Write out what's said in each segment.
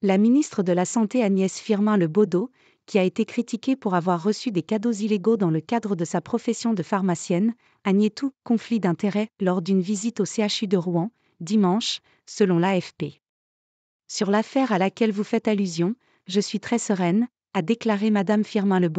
La ministre de la Santé Agnès Firmin-Le Baudot, qui a été critiquée pour avoir reçu des cadeaux illégaux dans le cadre de sa profession de pharmacienne, a nié tout conflit d'intérêts lors d'une visite au CHU de Rouen, dimanche, selon l'AFP. Sur l'affaire à laquelle vous faites allusion, je suis très sereine, a déclaré Madame Firmin Le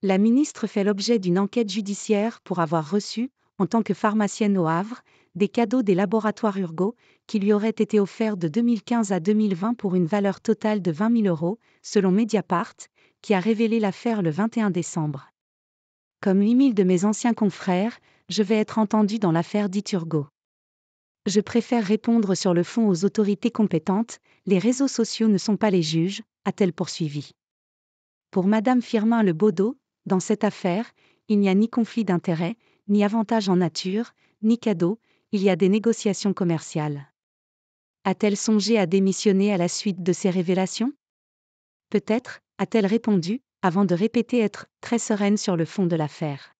La ministre fait l'objet d'une enquête judiciaire pour avoir reçu, en tant que pharmacienne au Havre, des cadeaux des laboratoires Urgo, qui lui auraient été offerts de 2015 à 2020 pour une valeur totale de 20 000 euros, selon Mediapart, qui a révélé l'affaire le 21 décembre. Comme 000 de mes anciens confrères, je vais être entendu dans l'affaire dite Urgo. Je préfère répondre sur le fond aux autorités compétentes, les réseaux sociaux ne sont pas les juges, a-t-elle poursuivi. Pour Madame Firmin Le Baudot, dans cette affaire, il n'y a ni conflit d'intérêts, ni avantage en nature, ni cadeau, il y a des négociations commerciales. A-t-elle songé à démissionner à la suite de ces révélations Peut-être, a-t-elle répondu, avant de répéter être très sereine sur le fond de l'affaire.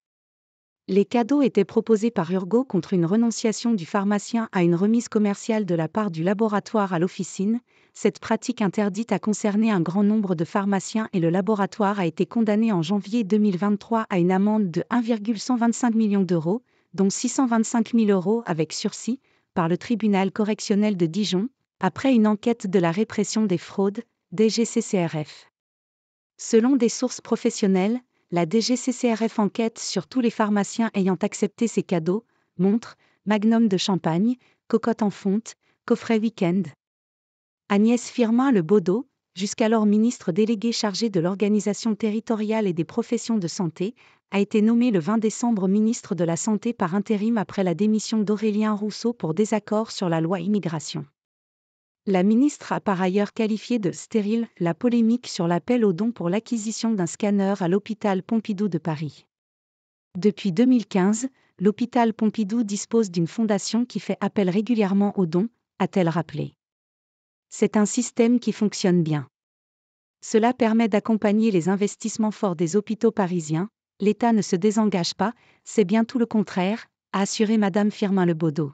Les cadeaux étaient proposés par Urgo contre une renonciation du pharmacien à une remise commerciale de la part du laboratoire à l'officine. Cette pratique interdite a concerné un grand nombre de pharmaciens et le laboratoire a été condamné en janvier 2023 à une amende de 1,125 millions d'euros, dont 625 000 euros avec sursis, par le tribunal correctionnel de Dijon, après une enquête de la répression des fraudes, DGCCRF. Selon des sources professionnelles, la DGCCRF enquête sur tous les pharmaciens ayant accepté ces cadeaux, montres, magnum de champagne, cocotte en fonte, coffret week-end. Agnès Firmin Le Baudot, jusqu'alors ministre délégué chargé de l'organisation territoriale et des professions de santé, a été nommée le 20 décembre ministre de la Santé par intérim après la démission d'Aurélien Rousseau pour désaccord sur la loi immigration. La ministre a par ailleurs qualifié de stérile la polémique sur l'appel aux dons pour l'acquisition d'un scanner à l'hôpital Pompidou de Paris. Depuis 2015, l'hôpital Pompidou dispose d'une fondation qui fait appel régulièrement aux dons, a-t-elle rappelé. C'est un système qui fonctionne bien. Cela permet d'accompagner les investissements forts des hôpitaux parisiens, l'État ne se désengage pas, c'est bien tout le contraire, a assuré Mme Firmin Lebaudot.